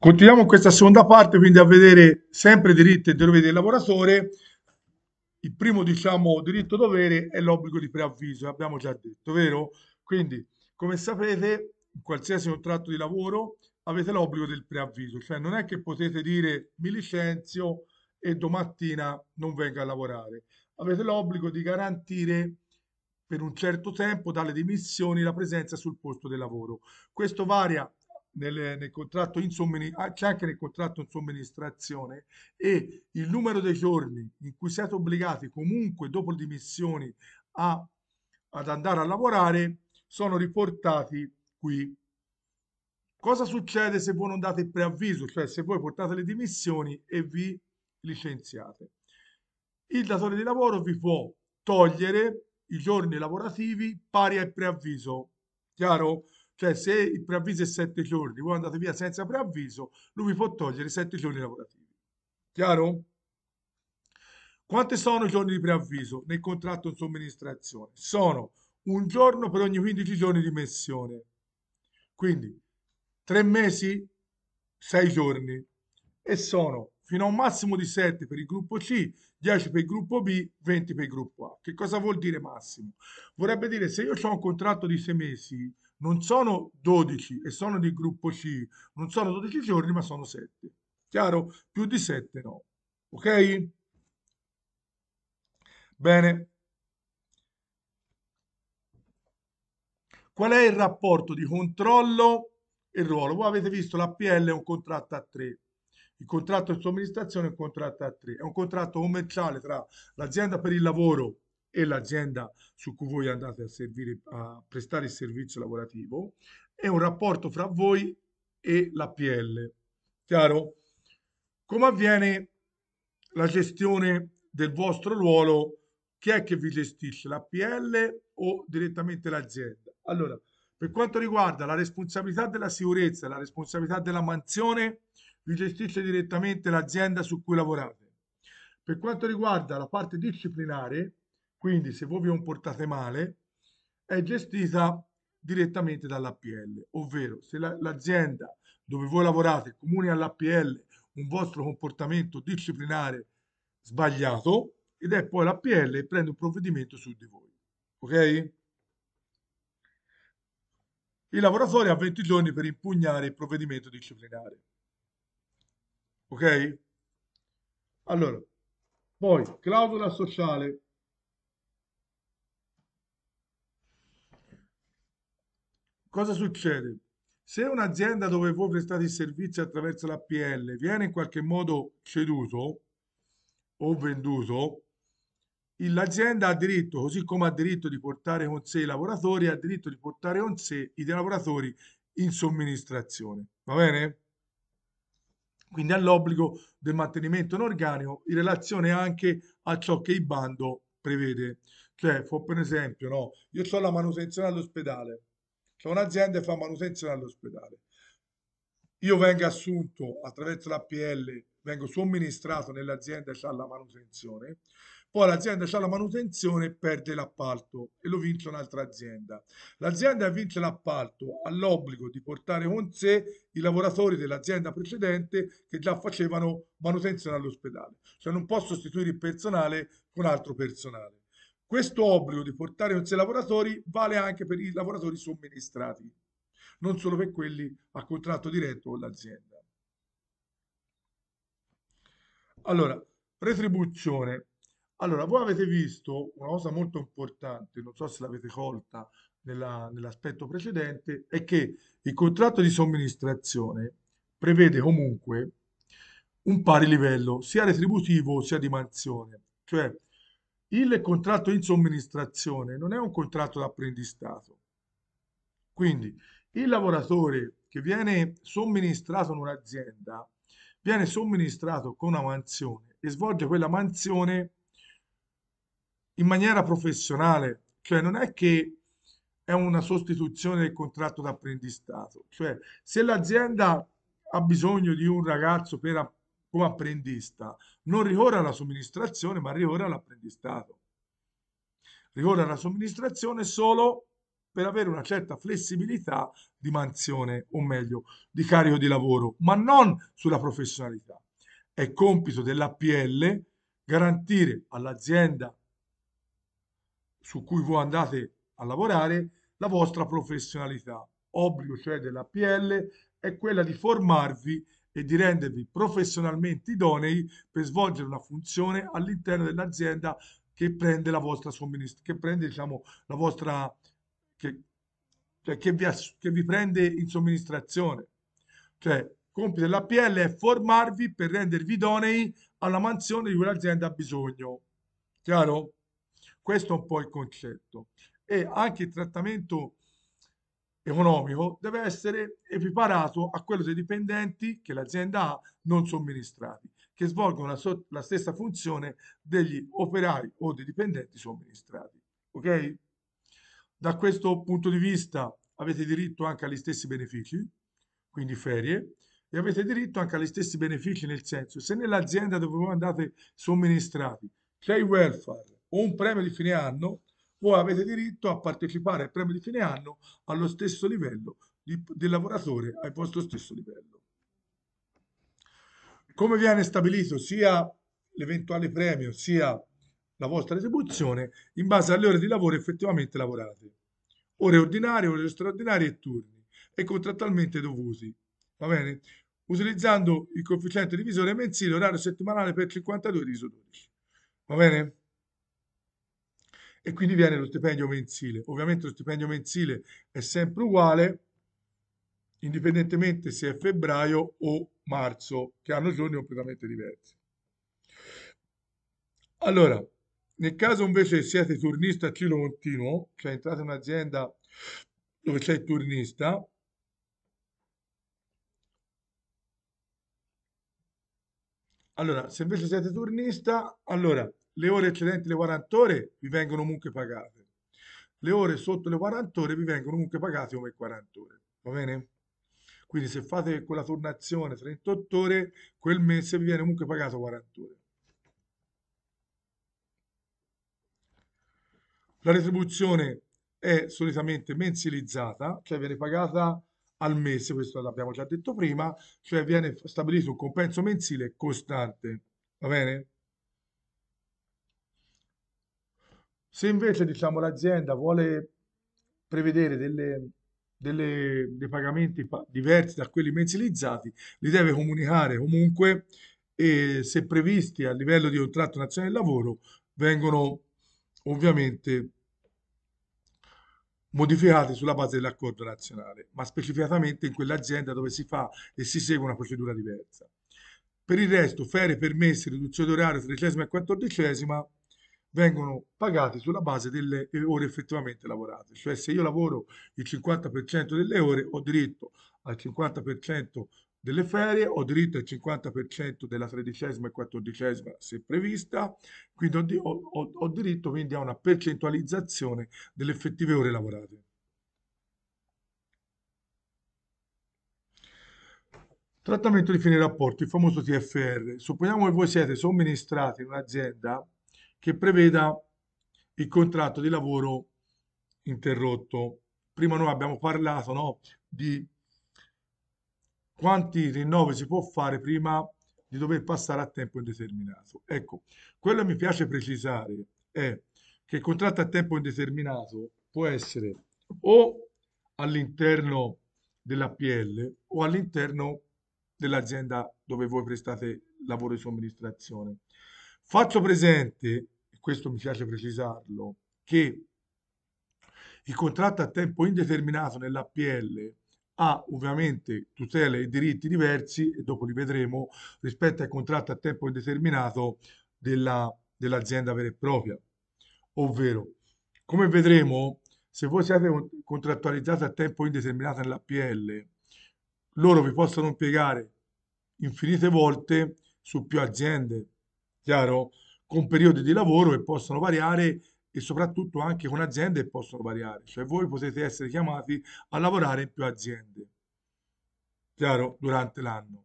Continuiamo questa seconda parte quindi a vedere sempre diritti e doveri del lavoratore. Il primo diciamo diritto dovere è l'obbligo di preavviso, abbiamo già detto, vero? Quindi come sapete in qualsiasi contratto di lavoro avete l'obbligo del preavviso, cioè non è che potete dire mi licenzio e domattina non vengo a lavorare. Avete l'obbligo di garantire per un certo tempo dalle dimissioni la presenza sul posto del lavoro. Questo varia nel, nel contratto in ah, c'è anche nel contratto in somministrazione e il numero dei giorni in cui siete obbligati comunque dopo le dimissioni a, ad andare a lavorare sono riportati qui. Cosa succede se voi non date il preavviso, cioè se voi portate le dimissioni e vi licenziate? Il datore di lavoro vi può togliere i giorni lavorativi pari al preavviso. Chiaro? Cioè se il preavviso è sette giorni, voi andate via senza preavviso, lui vi può togliere sette giorni lavorativi. Chiaro? Quanti sono i giorni di preavviso nel contratto in somministrazione? Sono un giorno per ogni 15 giorni di missione. Quindi tre mesi, sei giorni e sono fino a un massimo di 7 per il gruppo C, 10 per il gruppo B, 20 per il gruppo A. Che cosa vuol dire massimo? Vorrebbe dire se io ho un contratto di 6 mesi, non sono 12 e sono di gruppo C, non sono 12 giorni ma sono 7. Chiaro? Più di 7 no. Ok? Bene. Qual è il rapporto di controllo e ruolo? Voi avete visto l'APL è un contratto a 3. Il contratto di somministrazione è un contratto a 3. È un contratto commerciale tra l'azienda per il lavoro e l'azienda su cui voi andate a, servire, a prestare il servizio lavorativo è un rapporto fra voi e l'APL. Chiaro? Come avviene la gestione del vostro ruolo? Chi è che vi gestisce? L'APL o direttamente l'azienda? Allora, per quanto riguarda la responsabilità della sicurezza e la responsabilità della mansione, vi gestisce direttamente l'azienda su cui lavorate. Per quanto riguarda la parte disciplinare, quindi se voi vi comportate male, è gestita direttamente dall'APL, ovvero se la, l'azienda dove voi lavorate comune all'APL un vostro comportamento disciplinare sbagliato ed è poi l'APL che prende un provvedimento su di voi. Ok? Il lavoratore ha 20 giorni per impugnare il provvedimento disciplinare. Ok? Allora, poi clausola sociale Cosa succede? Se un'azienda dove voi prestate il servizio attraverso l'APL viene in qualche modo ceduto o venduto, l'azienda ha diritto, così come ha diritto di portare con sé i lavoratori, ha diritto di portare con sé i lavoratori in somministrazione. Va bene? Quindi ha l'obbligo del mantenimento in organico in relazione anche a ciò che il bando prevede. Cioè, per esempio, no, io ho la manutenzione all'ospedale, c'è un'azienda che fa manutenzione all'ospedale. Io vengo assunto attraverso l'APL, vengo somministrato nell'azienda che ha la manutenzione, poi l'azienda che ha la manutenzione perde l'appalto e lo vince un'altra azienda. L'azienda che vince l'appalto ha l'obbligo di portare con sé i lavoratori dell'azienda precedente che già facevano manutenzione all'ospedale, cioè non può sostituire il personale con altro personale. Questo obbligo di portare con sé lavoratori vale anche per i lavoratori somministrati, non solo per quelli a contratto diretto con l'azienda. Allora, retribuzione. Allora, voi avete visto una cosa molto importante, non so se l'avete colta nell'aspetto precedente, è che il contratto di somministrazione prevede comunque un pari livello sia retributivo sia di mansione, cioè il contratto in somministrazione non è un contratto d'apprendistato. Quindi il lavoratore che viene somministrato in un'azienda viene somministrato con una mansione e svolge quella mansione in maniera professionale, cioè non è che è una sostituzione del contratto d'apprendistato, cioè se l'azienda ha bisogno di un ragazzo per, come apprendista, non ricorre alla somministrazione, ma ricorre all'apprendistato. Ricorre alla somministrazione solo per avere una certa flessibilità di mansione, o meglio, di carico di lavoro, ma non sulla professionalità. È compito dell'APL garantire all'azienda su cui voi andate a lavorare la vostra professionalità. Obbligo cioè dell'APL è quella di formarvi e di rendervi professionalmente idonei per svolgere una funzione all'interno dell'azienda che prende la vostra somministrazione, che prende diciamo la vostra, che, cioè, che, vi, che vi prende in somministrazione. Cioè, il compito dell'APL è formarvi per rendervi idonei alla mansione di cui l'azienda ha bisogno. Chiaro? Questo è un po' il concetto. E anche il trattamento economico deve essere equiparato a quello dei dipendenti che l'azienda ha non somministrati, che svolgono la, so- la stessa funzione degli operai o dei dipendenti somministrati. Ok? Da questo punto di vista avete diritto anche agli stessi benefici, quindi ferie, e avete diritto anche agli stessi benefici nel senso, se nell'azienda dove voi andate somministrati c'è il welfare o un premio di fine anno, voi avete diritto a partecipare al premio di fine anno allo stesso livello di, del lavoratore al vostro stesso livello. Come viene stabilito sia l'eventuale premio sia la vostra retribuzione in base alle ore di lavoro effettivamente lavorate, ore ordinarie, ore straordinarie e turni e contrattualmente dovuti. Va bene? Utilizzando il coefficiente divisore mensile orario settimanale per 52 diviso 12. Va bene? e quindi viene lo stipendio mensile. Ovviamente lo stipendio mensile è sempre uguale, indipendentemente se è febbraio o marzo, che hanno giorni completamente diversi. Allora, nel caso invece siete turnista a tiro continuo, cioè entrate in un'azienda dove c'è il turnista, allora, se invece siete turnista, allora le ore eccedenti le 40 ore vi vengono comunque pagate. Le ore sotto le 40 ore vi vengono comunque pagate come 40 ore, va bene? Quindi se fate quella turnazione 38 ore, quel mese vi viene comunque pagato 40 ore. La retribuzione è solitamente mensilizzata, cioè viene pagata al mese, questo l'abbiamo già detto prima, cioè viene stabilito un compenso mensile costante, va bene? Se invece diciamo, l'azienda vuole prevedere delle, delle, dei pagamenti diversi da quelli mensilizzati, li deve comunicare comunque e se previsti a livello di contratto nazionale del lavoro vengono ovviamente modificati sulla base dell'accordo nazionale, ma specificatamente in quell'azienda dove si fa e si segue una procedura diversa. Per il resto, ferie, permessi, riduzione d'orario, tredicesima e quattordicesima, vengono pagati sulla base delle eh, ore effettivamente lavorate. Cioè se io lavoro il 50% delle ore ho diritto al 50% delle ferie, ho diritto al 50% della tredicesima e quattordicesima se prevista, quindi ho, ho, ho diritto quindi a una percentualizzazione delle effettive ore lavorate. Trattamento di fine rapporto, il famoso TFR. Supponiamo che voi siete somministrati in un'azienda che preveda il contratto di lavoro interrotto. Prima noi abbiamo parlato no, di quanti rinnovi si può fare prima di dover passare a tempo indeterminato. Ecco, quello che mi piace precisare è che il contratto a tempo indeterminato può essere o all'interno dell'APL o all'interno dell'azienda dove voi prestate lavoro di somministrazione. Faccio presente, e questo mi piace precisarlo, che il contratto a tempo indeterminato nell'APL ha ovviamente tutele e diritti diversi, e dopo li vedremo, rispetto al contratto a tempo indeterminato della, dell'azienda vera e propria. Ovvero, come vedremo, se voi siete contrattualizzati a tempo indeterminato nell'APL, loro vi possono impiegare infinite volte su più aziende, chiaro, con periodi di lavoro che possono variare e soprattutto anche con aziende che possono variare, cioè voi potete essere chiamati a lavorare in più aziende, chiaro, durante l'anno.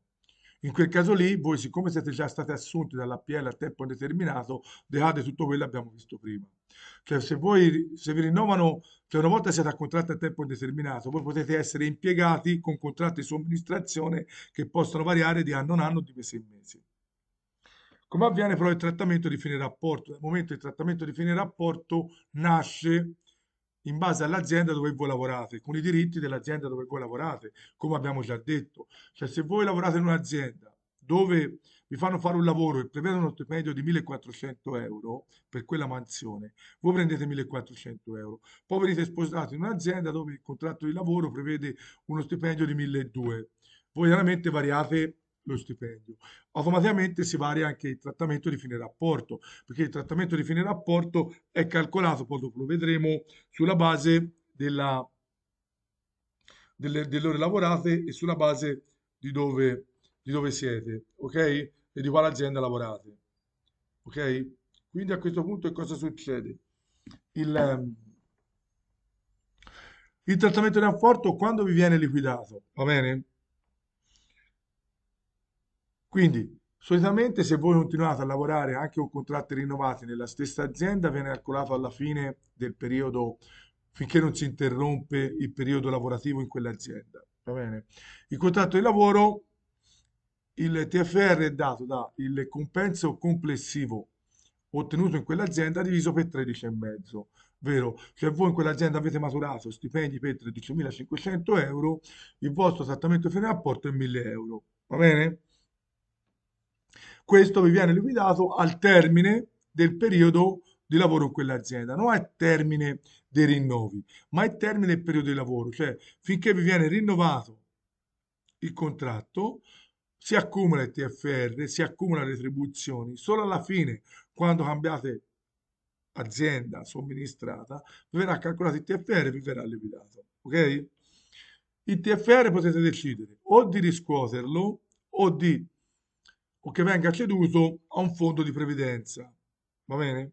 In quel caso lì, voi siccome siete già stati assunti dall'APL a tempo indeterminato, decade tutto quello che abbiamo visto prima. Cioè se, voi, se vi rinnovano, cioè una volta siete a contratto a tempo indeterminato, voi potete essere impiegati con contratti di somministrazione che possono variare di anno in anno, di mese in mese. Come avviene però il trattamento di fine rapporto? Nel momento il trattamento di fine rapporto nasce in base all'azienda dove voi lavorate, con i diritti dell'azienda dove voi lavorate, come abbiamo già detto. Cioè se voi lavorate in un'azienda dove vi fanno fare un lavoro e prevedono un stipendio di 1400 euro per quella mansione, voi prendete 1400 euro, poi venite sposati in un'azienda dove il contratto di lavoro prevede uno stipendio di 1200, voi chiaramente variate lo stipendio. Automaticamente si varia anche il trattamento di fine rapporto, perché il trattamento di fine rapporto è calcolato, poi dopo lo vedremo, sulla base della, delle, delle, ore lavorate e sulla base di dove, di dove siete, ok? E di quale azienda lavorate, ok? Quindi a questo punto cosa succede? Il, ehm, il trattamento di rapporto quando vi viene liquidato, va bene? Quindi, solitamente se voi continuate a lavorare anche con contratti rinnovati nella stessa azienda, viene calcolato alla fine del periodo, finché non si interrompe il periodo lavorativo in quell'azienda. Va bene? Il contratto di lavoro, il TFR è dato dal compenso complessivo ottenuto in quell'azienda diviso per 13,5 vero? Cioè voi in quell'azienda avete maturato stipendi per 13.500 euro, il vostro trattamento fine rapporto è 1.000 euro, va bene? questo vi viene liquidato al termine del periodo di lavoro in quell'azienda, non è termine dei rinnovi, ma è termine del periodo di lavoro, cioè finché vi viene rinnovato il contratto, si accumula il TFR, si accumula le retribuzioni, solo alla fine, quando cambiate azienda somministrata, vi verrà calcolato il TFR e vi verrà liquidato. Ok? Il TFR potete decidere o di riscuoterlo o di o che venga ceduto a un fondo di previdenza. Va bene?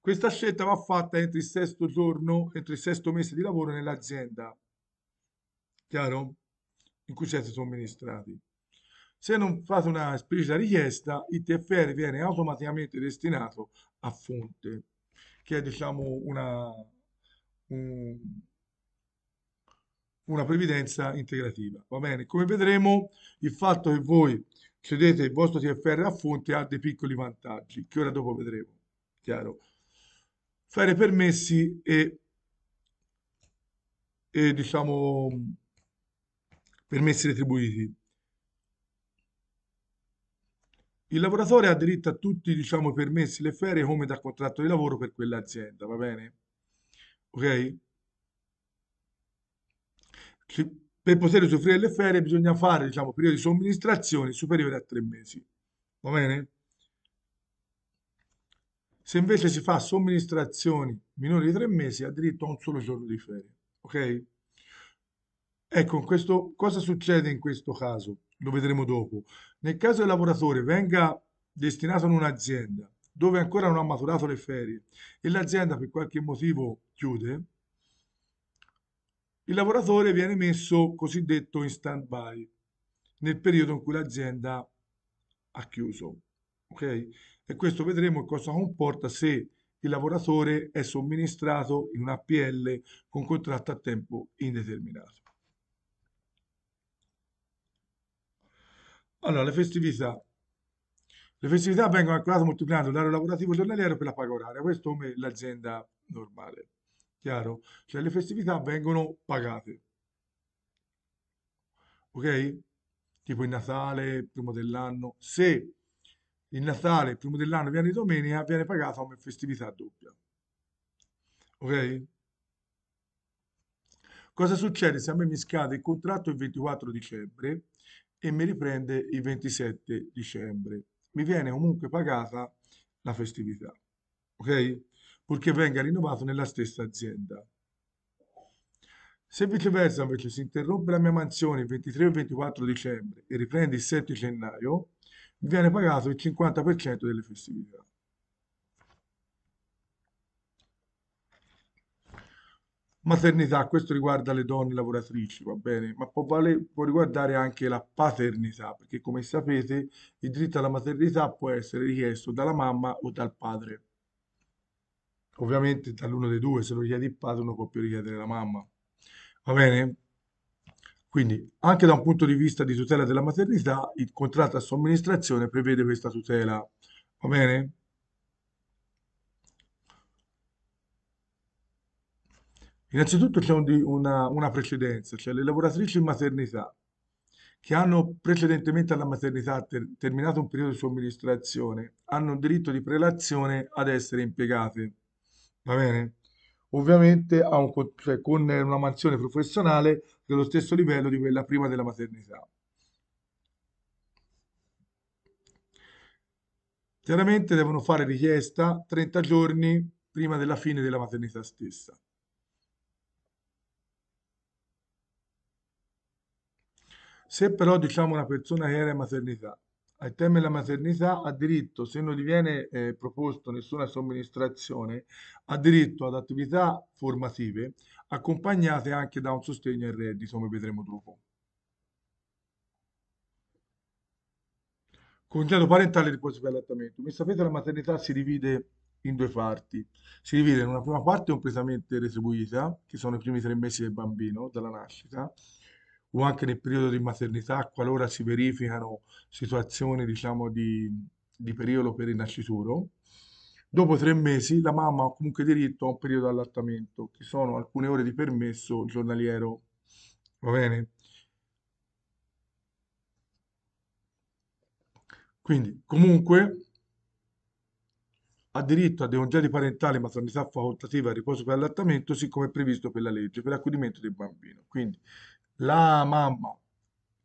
Questa scelta va fatta entro il sesto giorno, entro il sesto mese di lavoro nell'azienda, chiaro? In cui siete somministrati. Se non fate una esplicita richiesta, il TFR viene automaticamente destinato a fonte, che è diciamo una, un, una previdenza integrativa. Va bene? Come vedremo, il fatto che voi Credete, il vostro TFR a fonte ha dei piccoli vantaggi, che ora dopo vedremo. Chiaro. Fare permessi e, e diciamo permessi retribuiti. Il lavoratore ha diritto a tutti diciamo, i permessi, le ferie, come da contratto di lavoro per quell'azienda, va bene? Ok? Ci, per poter usufruire delle ferie bisogna fare diciamo, periodi di somministrazione superiori a tre mesi. Va bene? Se invece si fa somministrazioni minori di tre mesi, addirittura un solo giorno di ferie. Ok? Ecco, questo, cosa succede in questo caso? Lo vedremo dopo. Nel caso il lavoratore venga destinato in un'azienda dove ancora non ha maturato le ferie e l'azienda per qualche motivo chiude, il lavoratore viene messo cosiddetto in stand-by nel periodo in cui l'azienda ha chiuso. Okay? E questo vedremo cosa comporta se il lavoratore è somministrato in un APL con contratto a tempo indeterminato. Allora, le festività. Le festività vengono calcolate moltiplicando l'area lavorativo giornaliero per la paga oraria, questo come l'azienda normale. Chiaro? Cioè le festività vengono pagate. Ok? Tipo il Natale, primo dell'anno. Se il Natale, primo dell'anno, viene domenica, viene pagata come festività doppia. Ok? Cosa succede se a me mi scade il contratto il 24 dicembre e mi riprende il 27 dicembre? Mi viene comunque pagata la festività. Ok? purché venga rinnovato nella stessa azienda. Se viceversa invece si interrompe la mia mansione il 23 o 24 dicembre e riprende il 7 gennaio, mi viene pagato il 50% delle festività. Maternità, questo riguarda le donne lavoratrici, va bene, ma può, vale, può riguardare anche la paternità, perché come sapete il diritto alla maternità può essere richiesto dalla mamma o dal padre. Ovviamente dall'uno dei due, se lo chiedi il padre, non può più richiedere la mamma. Va bene? Quindi, anche da un punto di vista di tutela della maternità, il contratto a somministrazione prevede questa tutela. Va bene? Innanzitutto c'è un, una, una, precedenza, cioè le lavoratrici in maternità che hanno precedentemente alla maternità ter, terminato un periodo di somministrazione hanno un diritto di prelazione ad essere impiegate va bene? Ovviamente ha un, cioè, con una mansione professionale dello stesso livello di quella prima della maternità. Chiaramente devono fare richiesta 30 giorni prima della fine della maternità stessa. Se però diciamo una persona che era in maternità al temi della maternità ha diritto, se non gli viene eh, proposto nessuna somministrazione, ha diritto ad attività formative accompagnate anche da un sostegno al reddito, come vedremo dopo. Congedo parentale di quasi per allattamento. Come sapete la maternità si divide in due parti. Si divide in una prima parte completamente retribuita, che sono i primi tre mesi del bambino, dalla nascita, o anche nel periodo di maternità qualora si verificano situazioni diciamo di, di periodo per il nascituro. Dopo tre mesi la mamma ha comunque diritto a un periodo di allattamento, che sono alcune ore di permesso giornaliero. Va bene? Quindi, comunque, ha diritto a dei congedi parentali, maternità facoltativa e riposo per allattamento, siccome è previsto per la legge, per l'accudimento del bambino. Quindi, la mamma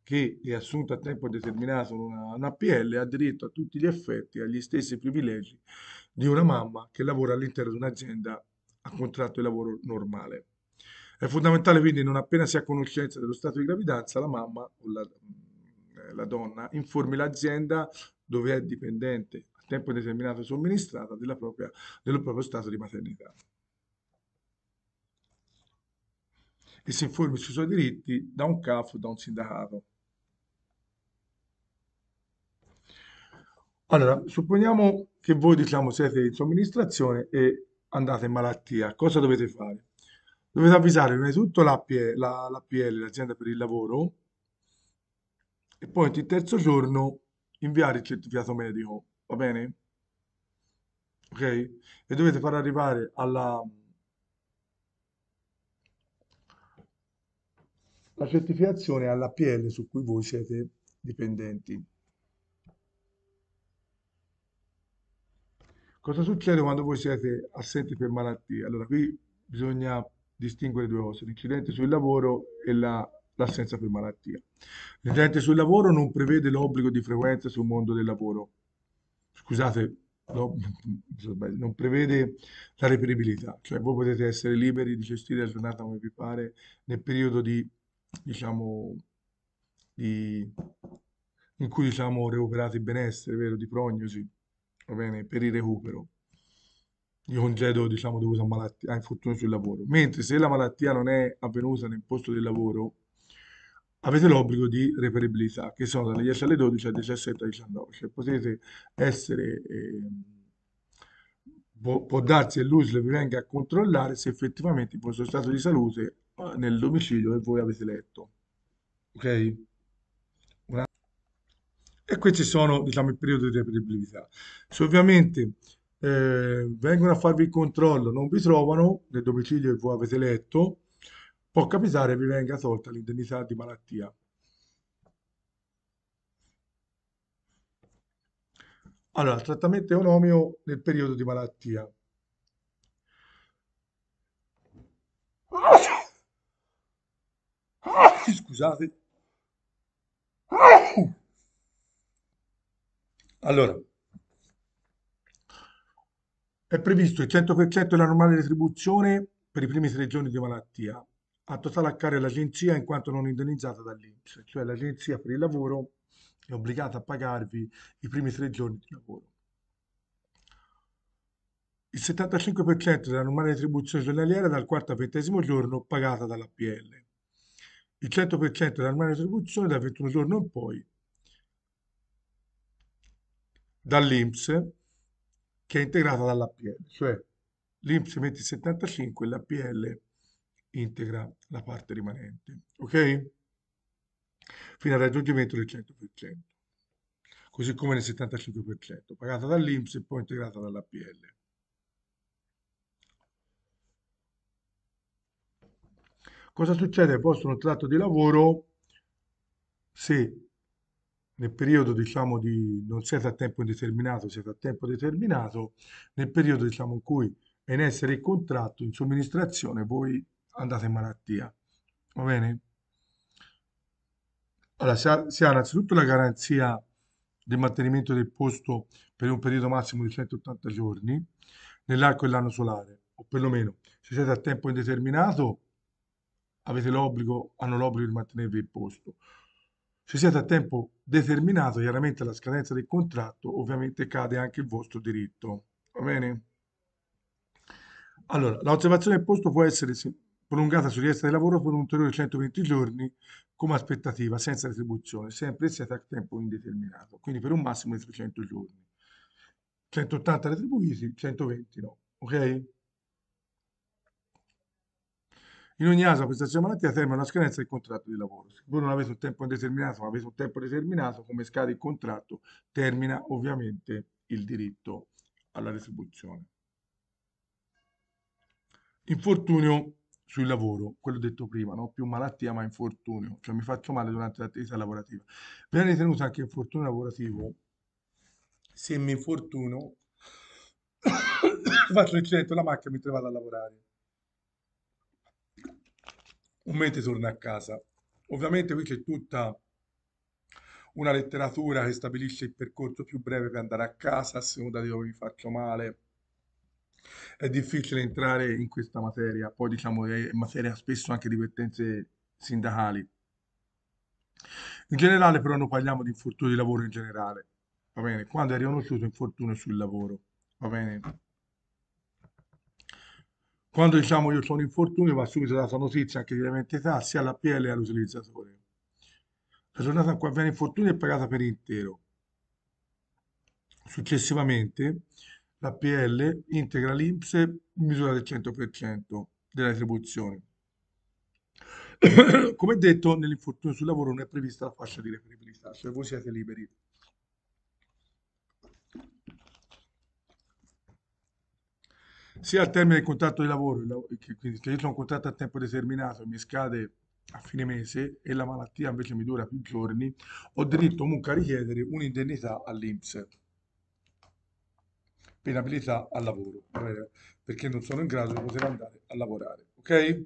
che è assunta a tempo determinato una, una PL ha diritto a tutti gli effetti agli stessi privilegi di una mamma che lavora all'interno di un'azienda a contratto di lavoro normale. È fondamentale quindi non appena si ha conoscenza dello stato di gravidanza la mamma o la, eh, la donna informi l'azienda dove è dipendente a tempo determinato somministrata della propria, del proprio stato di maternità. che si informi sui suoi diritti da un CAF, o da un sindacato. Allora, supponiamo che voi diciamo siete in somministrazione e andate in malattia, cosa dovete fare? Dovete avvisare prima di tutto l'APL, la, l'azienda per il lavoro, e poi il terzo giorno inviare il certificato medico, va bene? Ok? E dovete far arrivare alla, la certificazione all'APL su cui voi siete dipendenti. Cosa succede quando voi siete assenti per malattia? Allora, qui bisogna distinguere due cose, l'incidente sul lavoro e la l'assenza per malattia. L'incidente sul lavoro non prevede l'obbligo di frequenza sul mondo del lavoro. Scusate, no, non prevede la reperibilità, cioè voi potete essere liberi di gestire la giornata come vi pare nel periodo di diciamo, di, in cui diciamo recuperate il benessere, vero, di prognosi, va bene, per il recupero di congedo diciamo dovuto a, malattia, a infortuni sul lavoro. Mentre se la malattia non è avvenuta nel posto di lavoro, avete l'obbligo di reperibilità, che sono dalle 10 alle 12 alle 17 alle 19, cioè potete essere... Eh, può, può darsi che l'USL vi venga a controllare se effettivamente il vostro stato di salute nel domicilio che voi avete letto. Ok? E questi sono, diciamo, il periodo di reperibilità. Se ovviamente eh, vengono a farvi il controllo, non vi trovano nel domicilio che voi avete letto, può capitare che vi venga tolta l'indennità di malattia. Allora, trattamento economico nel periodo di malattia. Scusate. Allora, è previsto il 100% della normale retribuzione per i primi tre giorni di malattia, a totale a carico dell'agenzia in quanto non indennizzata dall'Inps, cioè l'agenzia per il lavoro è obbligata a pagarvi i primi tre giorni di lavoro. Il 75% della normale retribuzione giornaliera dal quarto al ventesimo giorno pagata dall'APL il 100% della normale retribuzione da 21 giorni in poi dall'Inps che è integrata dall'APL, cioè l'Inps mette il 75 e l'APL integra la parte rimanente, ok? Fino al raggiungimento del 100%, così come nel 75%, pagata dall'Inps e poi integrata dall'APL. Cosa succede al vostro contratto di lavoro se nel periodo diciamo di non siete a tempo indeterminato, siete a tempo determinato, nel periodo diciamo in cui è in essere il contratto in somministrazione voi andate in malattia. Va bene? Allora, si ha, si ha innanzitutto la garanzia del mantenimento del posto per un periodo massimo di 180 giorni nell'arco dell'anno solare, o perlomeno se siete a tempo indeterminato avete l'obbligo, hanno l'obbligo di mantenervi il posto. Se siete a tempo determinato, chiaramente alla scadenza del contratto, ovviamente cade anche il vostro diritto. Va bene? Allora, l'osservazione del posto può essere prolungata su richiesta di lavoro per un ulteriore 120 giorni come aspettativa, senza retribuzione, sempre siete a tempo indeterminato, quindi per un massimo di 300 giorni. 180 retribuiti, 120 no. Ok? In ogni caso, la prestazione malattia termina la scadenza del contratto di lavoro. Se voi non avete un tempo indeterminato, ma avete un tempo determinato, come scade il contratto, termina ovviamente il diritto alla retribuzione. Infortunio sul lavoro, quello detto prima, no? più malattia ma infortunio, cioè mi faccio male durante l'attività lavorativa. Viene ritenuto anche infortunio lavorativo se mi infortuno, faccio l'incidente alla macchina mentre vado a lavorare un mente torna a casa. Ovviamente qui c'è tutta una letteratura che stabilisce il percorso più breve per andare a casa, a seconda di dove vi faccio male. È difficile entrare in questa materia, poi diciamo che è materia spesso anche di vertenze sindacali. In generale però non parliamo di infortuni di lavoro in generale, va bene? Quando è riconosciuto infortunio sul lavoro, va bene? Quando diciamo io sono infortunio va subito data notizia anche direttamente tassi alla PL e all'utilizzatore. La giornata in cui avviene infortunio è pagata per intero. Successivamente la PL integra l'INPS in misura del 100% della retribuzione. Come detto, nell'infortunio sul lavoro non è prevista la fascia di reperibilità, cioè voi siete liberi sia al termine del contratto di lavoro, che, che io sono un contratto a tempo determinato, e mi scade a fine mese e la malattia invece mi dura più giorni, ho diritto comunque a richiedere un'indennità all'Inps, penabilità al lavoro, perché non sono in grado di poter andare a lavorare, ok?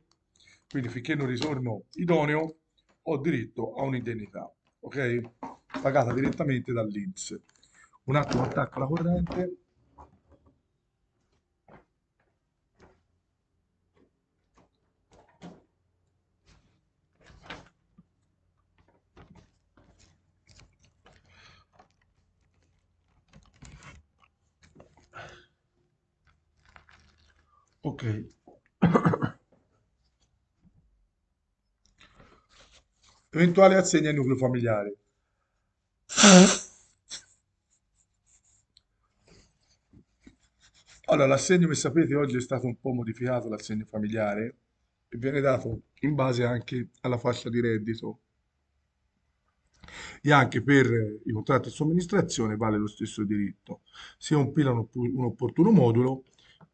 Quindi finché non ritorno idoneo ho diritto a un'indennità, ok? Pagata direttamente dall'Inps. Un attimo attacco la corrente. ok eventuale assegno al nucleo familiare allora l'assegno come sapete oggi è stato un po' modificato l'assegno familiare e viene dato in base anche alla fascia di reddito e anche per i contratti di somministrazione vale lo stesso diritto. si compilano un opportuno modulo,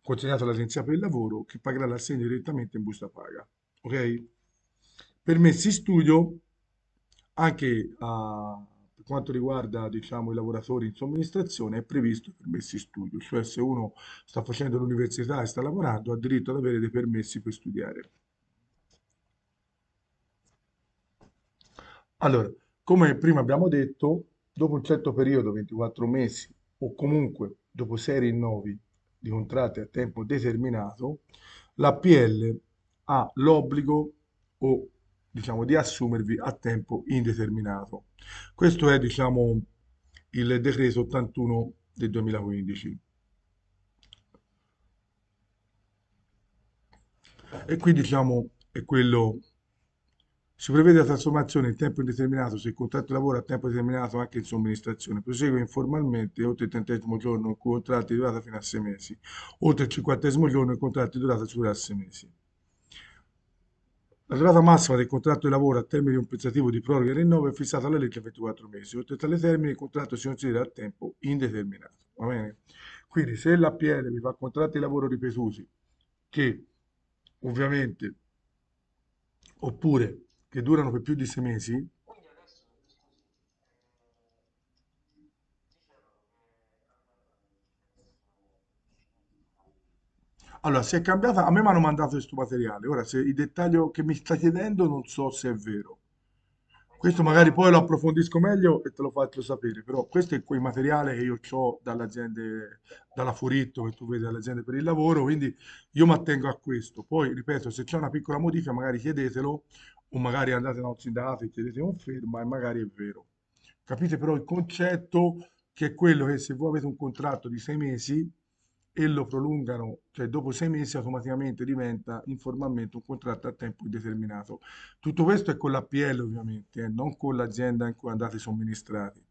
consegnato all'Agenzia per il Lavoro che pagherà l'assegno direttamente in busta paga. Ok? Permessi studio anche a, per quanto riguarda diciamo, i lavoratori in somministrazione è previsto permessi studio, cioè se uno sta facendo l'università e sta lavorando ha diritto ad avere dei permessi per studiare. Allora, come prima abbiamo detto, dopo un certo periodo, 24 mesi, o comunque dopo 6 rinnovi di contratti a tempo determinato, l'APL ha l'obbligo o diciamo di assumervi a tempo indeterminato. Questo è diciamo il decreto 81 del 2015. E qui diciamo è quello si prevede la trasformazione in tempo indeterminato se il contratto di lavoro a tempo determinato anche in somministrazione prosegue informalmente oltre il trentesimo giorno in contratti di durata fino a sei mesi, oltre il cinquantesimo giorno in contratti di durata superiore a sei mesi. La durata massima del contratto di lavoro a termine di un pensativo di proroga e rinnovo è fissata alla legge 24 mesi. Oltre a tale termine il contratto si considera a tempo indeterminato. Va bene? Quindi se l'APL vi fa contratti di lavoro ripetuti, che ovviamente, oppure che durano per più di sei mesi, Allora, si è cambiata, a me mi hanno mandato questo materiale. Ora, se il dettaglio che mi sta chiedendo non so se è vero. Questo magari poi lo approfondisco meglio e te lo faccio sapere, però questo è quel materiale che io ho dall'azienda, dalla Furitto che tu vedi dall'azienda per il lavoro, quindi io mi attengo a questo. Poi, ripeto, se c'è una piccola modifica magari chiedetelo o magari andate in un e chiedete conferma e magari è vero. Capite però il concetto che è quello che se voi avete un contratto di sei mesi e lo prolungano, cioè dopo sei mesi automaticamente diventa informalmente un contratto a tempo indeterminato. Tutto questo è con l'APL ovviamente, eh, non con l'azienda in cui andate somministrati.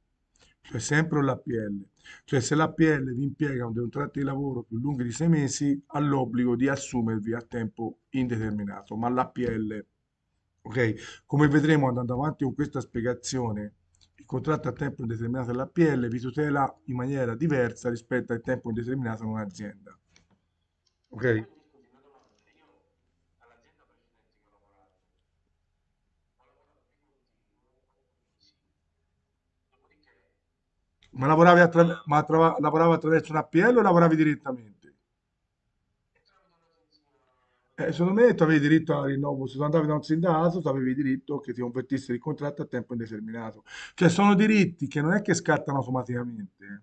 Cioè sempre l'APL. Cioè se l'APL vi impiega un contratto di lavoro più lungo di sei mesi, ha l'obbligo di assumervi a tempo indeterminato, ma l'APL Ok? Come vedremo andando avanti con questa spiegazione, il contratto a tempo indeterminato dell'APL vi tutela in maniera diversa rispetto al tempo indeterminato in un'azienda. Ok? Ma, lavoravi, attra ma lavoravi attraverso un APL o lavoravi direttamente? Eh, secondo me tu avevi diritto al rinnovo, se tu andavi da un sindacato tu avevi diritto che ti convertisse il contratto a tempo indeterminato. Cioè sono diritti che non è che scattano automaticamente, eh.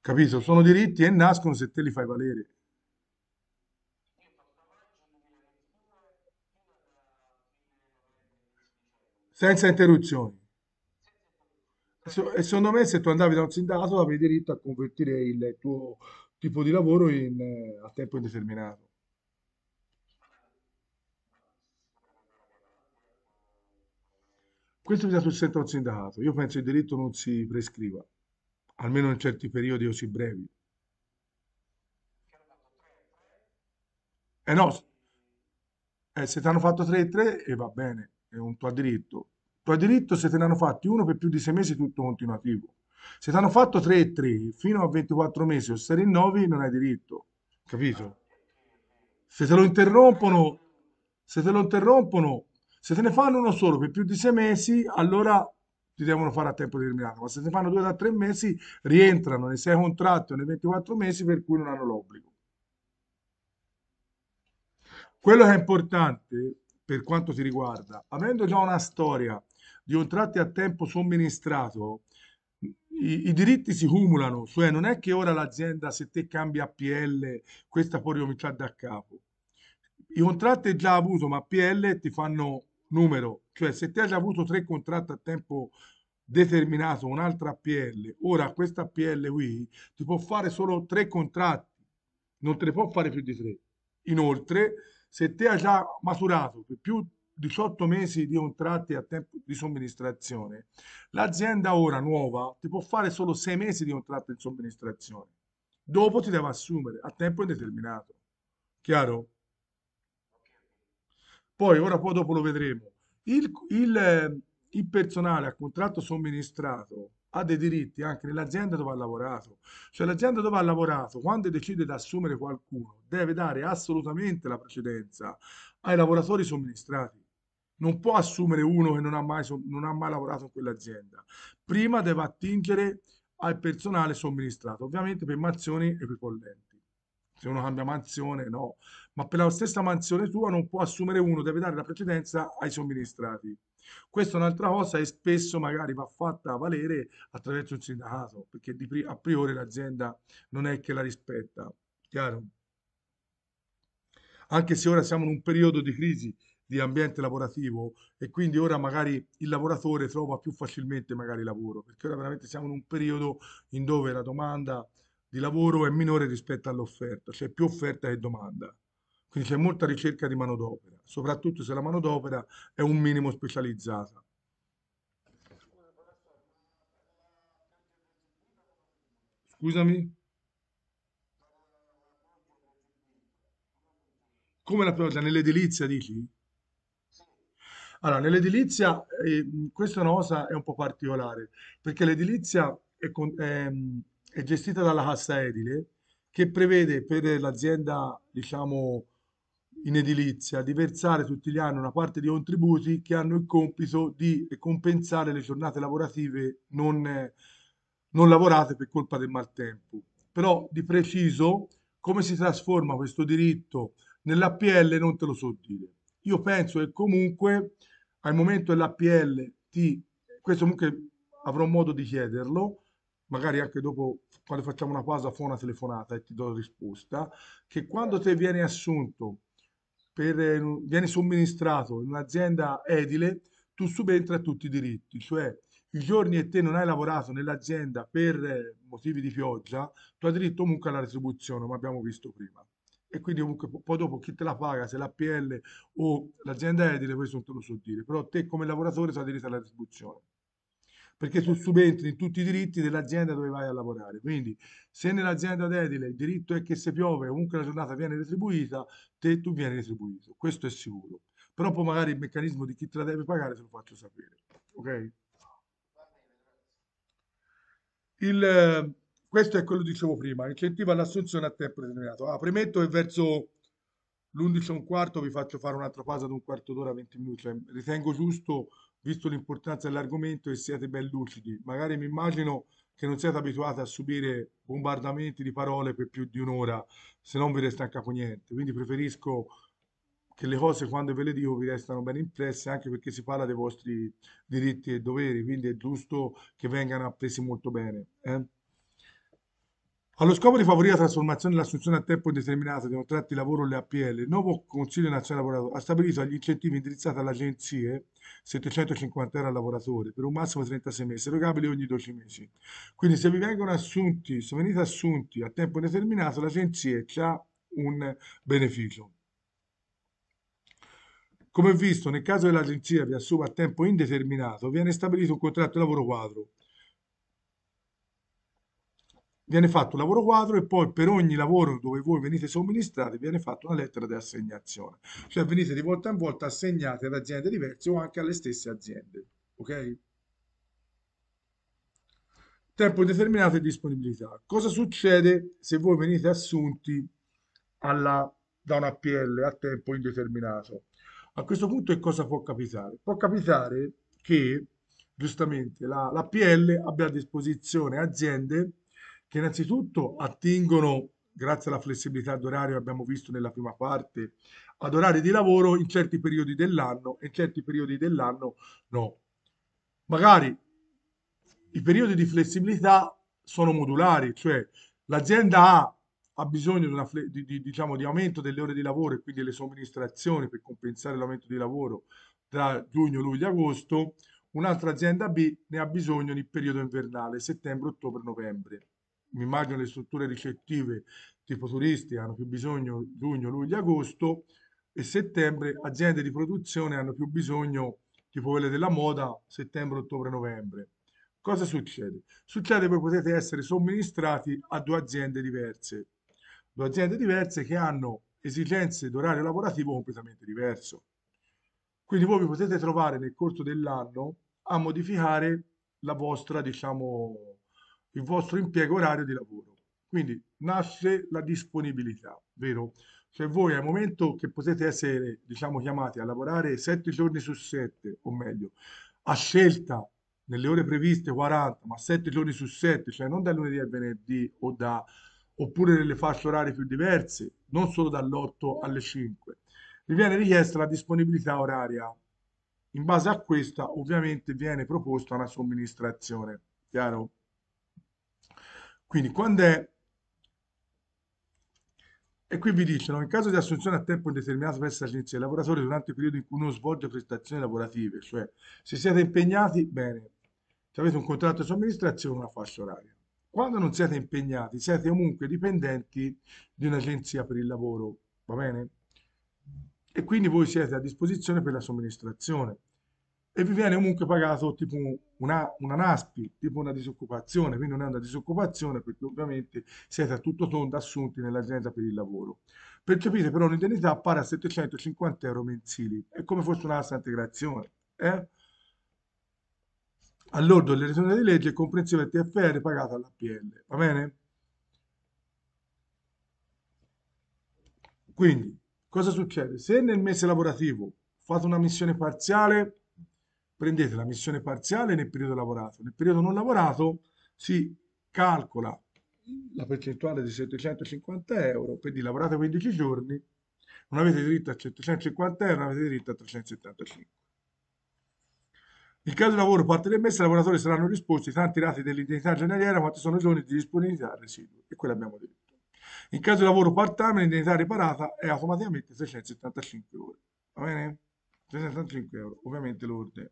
capito? Sono diritti e nascono se te li fai valere. Senza interruzioni. E secondo me se tu andavi da un sindacato avevi diritto a convertire il tuo tipo di lavoro in, eh, a tempo indeterminato. Questo bisogna sul centro al sindacato. Io penso che il diritto non si prescriva, almeno in certi periodi così brevi. Eh no, eh, se ti hanno fatto 3 e 3 e eh, va bene, è un tuo diritto. Tuo diritto se te ne hanno fatti uno per più di 6 mesi tutto continuativo. Se ti hanno fatto 3 e 3 fino a 24 mesi o 6 rinnovi non hai diritto, capito? Se te lo interrompono, se te lo interrompono se te ne fanno uno solo per più di sei mesi, allora ti devono fare a tempo determinato, ma se ne fanno due da tre mesi rientrano nei sei contratti o nei 24 mesi per cui non hanno l'obbligo. Quello che è importante per quanto ti riguarda, avendo già una storia di contratti a tempo somministrato, i, i, diritti si cumulano, cioè non è che ora l'azienda se te cambi APL questa può ricominciare da capo. I contratti già avuto ma APL ti fanno numero, cioè se te hai già avuto tre contratti a tempo determinato, un'altra PL, ora questa PL qui ti può fare solo tre contratti, non te ne può fare più di tre. Inoltre, se te hai già maturato per più 18 mesi di contratti a tempo di somministrazione, l'azienda ora nuova ti può fare solo sei mesi di contratto di somministrazione. Dopo ti deve assumere a tempo indeterminato. Chiaro? Poi, ora poi dopo lo vedremo, il, il, eh, il personale a contratto somministrato ha dei diritti anche nell'azienda dove ha lavorato. Cioè l'azienda dove ha lavorato, quando decide di assumere qualcuno, deve dare assolutamente la precedenza ai lavoratori somministrati. Non può assumere uno che non ha mai, non ha mai lavorato in quell'azienda. Prima deve attingere al personale somministrato, ovviamente per mazioni e per pollenze se uno cambia mansione no, ma per la stessa mansione sua non può assumere uno, deve dare la precedenza ai somministrati. Questa è un'altra cosa e spesso magari va fatta valere attraverso un sindacato, perché pri a priori l'azienda non è che la rispetta, chiaro? Anche se ora siamo in un periodo di crisi di ambiente lavorativo e quindi ora magari il lavoratore trova più facilmente magari lavoro, perché ora veramente siamo in un periodo in dove la domanda di lavoro è minore rispetto all'offerta, c'è più offerta che domanda. Quindi c'è molta ricerca di manodopera, soprattutto se la manodopera è un minimo specializzata. Scusami? Come la pioggia? Nell'edilizia dici? Allora, nell'edilizia eh, questa è una cosa è un po' particolare, perché l'edilizia è, con, è è gestita dalla cassa edile che prevede per l'azienda, diciamo, in edilizia di versare tutti gli anni una parte di contributi che hanno il compito di compensare le giornate lavorative non, non lavorate per colpa del maltempo. Però di preciso come si trasforma questo diritto nell'APL non te lo so dire. Io penso che comunque al momento dell'APL ti, questo comunque avrò modo di chiederlo, magari anche dopo quando facciamo una pausa fa una telefonata e ti do risposta, che quando te viene assunto, per, eh, vieni somministrato in un'azienda edile, tu subentra tutti i diritti, cioè i giorni e te non hai lavorato nell'azienda per eh, motivi di pioggia, tu hai diritto comunque alla retribuzione, come abbiamo visto prima. E quindi comunque poi dopo chi te la paga, se l'APL o l'azienda edile, questo non te lo so dire, però te come lavoratore hai diritto alla retribuzione perché tu subentri in tutti i diritti dell'azienda dove vai a lavorare. Quindi se nell'azienda d'edile il diritto è che se piove comunque la giornata viene retribuita, te tu vieni retribuito, questo è sicuro. Però poi magari il meccanismo di chi te la deve pagare se lo faccio sapere. Ok? Il, questo è quello che dicevo prima, incentivo all'assunzione a tempo determinato. Ah, premetto che verso l'11 e un quarto vi faccio fare un'altra pausa di un quarto d'ora, 20 minuti, cioè, ritengo giusto visto l'importanza dell'argomento e siate ben lucidi. Magari mi immagino che non siate abituati a subire bombardamenti di parole per più di un'ora, se non vi resta a capo niente. Quindi preferisco che le cose quando ve le dico vi restano ben impresse anche perché si parla dei vostri diritti e doveri, quindi è giusto che vengano appresi molto bene. Eh? Allo scopo di favorire la trasformazione e l'assunzione a tempo indeterminato dei contratti di lavoro le APL, il nuovo Consiglio nazionale lavoratori ha stabilito gli incentivi indirizzati alle agenzie 750 euro al lavoratore per un massimo di 36 mesi, erogabili ogni 12 mesi. Quindi se vi vengono assunti, se venite assunti a tempo indeterminato, l'agenzia ha un beneficio. Come visto, nel caso dell'agenzia vi assuma a tempo indeterminato, viene stabilito un contratto di lavoro quadro viene fatto un lavoro quadro e poi per ogni lavoro dove voi venite somministrati viene fatta una lettera di assegnazione, cioè venite di volta in volta assegnati ad aziende diverse o anche alle stesse aziende, ok? Tempo indeterminato e disponibilità. Cosa succede se voi venite assunti alla, da una PL a tempo indeterminato? A questo punto che cosa può capitare? Può capitare che giustamente la, la PL abbia a disposizione aziende che innanzitutto attingono, grazie alla flessibilità d'orario abbiamo visto nella prima parte, ad orari di lavoro in certi periodi dell'anno e in certi periodi dell'anno no. Magari i periodi di flessibilità sono modulari, cioè l'azienda A ha bisogno di, una, di, di, diciamo, di aumento delle ore di lavoro e quindi le somministrazioni per compensare l'aumento di lavoro tra giugno, luglio e agosto, un'altra azienda B ne ha bisogno nel periodo invernale, settembre, ottobre, novembre mi immagino le strutture ricettive tipo turisti hanno più bisogno giugno, luglio, agosto e settembre aziende di produzione hanno più bisogno tipo quelle della moda settembre, ottobre, novembre. Cosa succede? Succede che potete essere somministrati a due aziende diverse, due aziende diverse che hanno esigenze d'orario lavorativo completamente diverso. Quindi voi vi potete trovare nel corso dell'anno a modificare la vostra, diciamo, il vostro impiego orario di lavoro. Quindi nasce la disponibilità, vero? Se voi al momento che potete essere, diciamo, chiamati a lavorare sette giorni su sette, o meglio, a scelta nelle ore previste 40, ma sette giorni su sette, cioè non da lunedì a venerdì o da oppure nelle fasce orarie più diverse, non solo dall'8 alle 5. Vi viene richiesta la disponibilità oraria. In base a questa, ovviamente, viene proposta una somministrazione. Chiaro? Quindi quando è... E qui vi dicono, in caso di assunzione a tempo indeterminato presso l'agenzia, il lavoratore durante il periodo in cui uno svolge prestazioni lavorative, cioè se siete impegnati, bene, se avete un contratto di somministrazione, una fascia oraria. Quando non siete impegnati, siete comunque dipendenti di un'agenzia per il lavoro, va bene? E quindi voi siete a disposizione per la somministrazione e vi viene comunque pagato tipo una, una NASPI, tipo una disoccupazione, quindi non è una disoccupazione perché ovviamente siete a tutto tondo assunti nell'azienda per il lavoro. Per capire però un'indennità pari a 750 euro mensili, è come fosse una un'asta integrazione. Eh? All'ordo delle risorse di legge è comprensiva del TFR pagata all'APL, va bene? Quindi, cosa succede? Se nel mese lavorativo fate una missione parziale, prendete la missione parziale nel periodo lavorato. Nel periodo non lavorato si calcola la percentuale di 750 euro, quindi lavorate 15 giorni, non avete diritto a 750 euro, avete diritto a 375. In caso di lavoro parte del mese, i lavoratori saranno risposti tanti rati dell'identità giornaliera quanti sono giorni di disponibilità residui, e quello abbiamo detto. In caso di lavoro part-time, l'identità riparata è automaticamente 375 euro. Va bene? 675 euro, ovviamente l'ordine.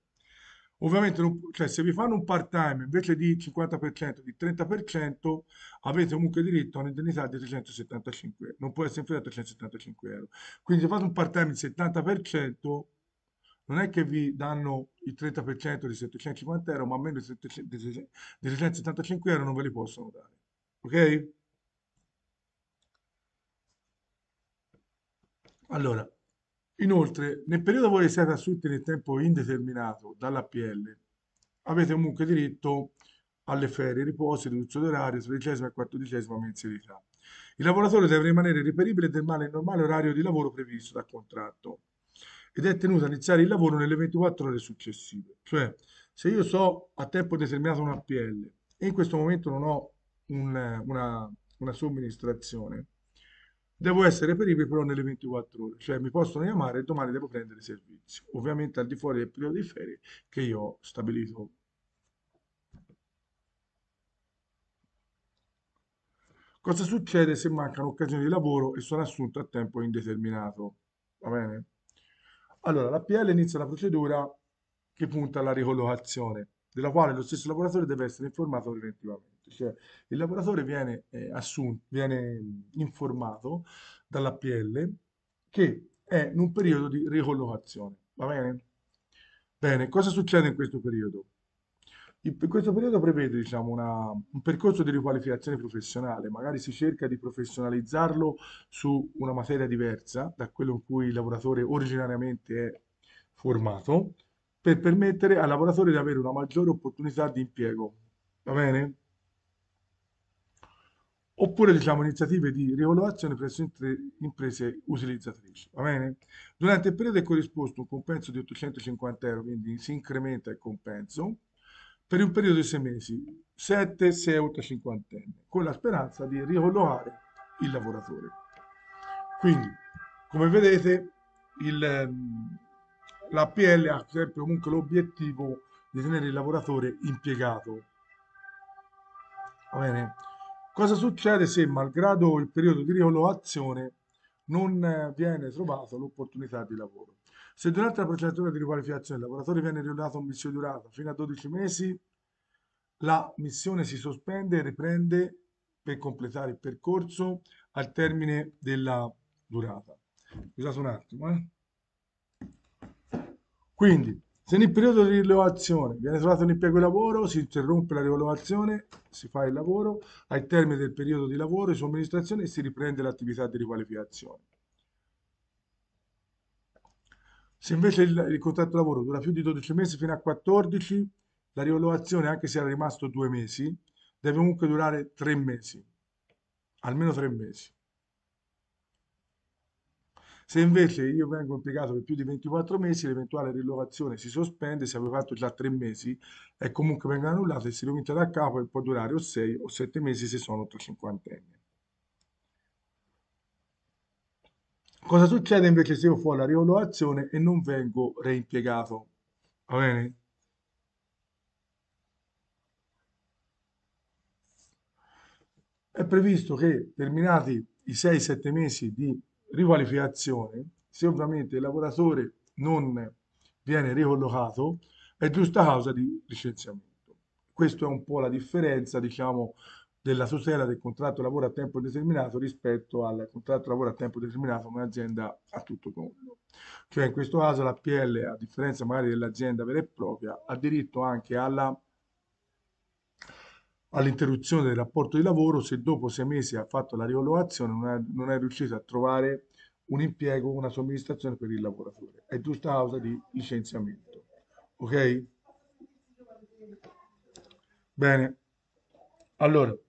Ovviamente, non, cioè, se vi fanno un part-time invece di 50%, di 30%, avete comunque diritto a un'indennità di 375 euro. Non può essere inferiore a 375 euro. Quindi se fate un part-time del 70%, non è che vi danno il 30% di 750 euro, ma meno di 375 euro non ve li possono dare. Ok? Allora, Inoltre, nel periodo voi siete assunti nel tempo indeterminato dall'APL, avete comunque diritto alle ferie, riposi, riduzione d'orario, sedicesima e quattordicesima mensilità. Il lavoratore deve rimanere reperibile del male normale orario di lavoro previsto dal contratto ed è tenuto a iniziare il lavoro nelle 24 ore successive. Cioè, se io so a tempo determinato un APL e in questo momento non ho un, una, una somministrazione, devo essere peribile però nelle 24 ore, cioè mi possono chiamare e domani devo prendere servizio, ovviamente al di fuori del periodo di ferie che io ho stabilito. Cosa succede se mancano occasioni di lavoro e sono assunto a tempo indeterminato? Va bene? Allora, la PL inizia la procedura che punta alla ricollocazione, della quale lo stesso lavoratore deve essere informato preventivamente cioè il lavoratore viene eh, assunto, viene informato dall'APL che è in un periodo di ricollocazione, va bene? Bene, cosa succede in questo periodo? In questo periodo prevede diciamo, una, un percorso di riqualificazione professionale, magari si cerca di professionalizzarlo su una materia diversa da quello in cui il lavoratore originariamente è formato, per permettere al lavoratore di avere una maggiore opportunità di impiego. Va bene? oppure diciamo iniziative di rivaluazione presso imprese utilizzatrici. Va bene? Durante il periodo è corrisposto un compenso di 850 euro, quindi si incrementa il compenso per un periodo di 6 mesi, 7, 6, 8 50 cinquantenni, con la speranza di rivaluare il lavoratore. Quindi, come vedete, l'APL ha sempre comunque l'obiettivo di tenere il lavoratore impiegato. Va bene? Cosa succede se, malgrado il periodo di rivalutazione, non eh, viene trovata l'opportunità di lavoro? Se durante la procedura di riqualificazione il lavoratore viene rilevato un missio durata fino a 12 mesi, la missione si sospende e riprende per completare il percorso al termine della durata. Scusate un attimo. Eh? Quindi, se nel periodo di rilevazione viene trovato un impiego di lavoro, si interrompe la rilevazione, si fa il lavoro, al termine del periodo di lavoro e somministrazione si riprende l'attività di riqualificazione. Se invece il, il contratto lavoro dura più di 12 mesi fino a 14, la rivalutazione, anche se era rimasto due mesi, deve comunque durare tre mesi, almeno tre mesi. Se invece io vengo impiegato per più di 24 mesi, l'eventuale rilocazione si sospende, se avevo fatto già 3 mesi, e comunque venga annullato e si ricomincia da capo e può durare o 6 o 7 mesi se sono tra cinquantenni. Cosa succede invece se io ho la rivalutazione e non vengo reimpiegato? Va bene? È previsto che terminati i 6-7 mesi di riqualificazione, se ovviamente il lavoratore non viene ricollocato, è giusta causa di licenziamento. Questa è un po' la differenza, diciamo, della tutela del contratto lavoro a tempo determinato rispetto al contratto lavoro a tempo determinato come azienda a tutto conto. Cioè in questo caso la PL, a differenza magari dell'azienda vera e propria, ha diritto anche alla all'interruzione del rapporto di lavoro se dopo sei mesi ha fatto la rivoluzione non è, non è riuscito a trovare un impiego, una somministrazione per il lavoratore. È giusta causa di licenziamento. Ok? Bene. Allora,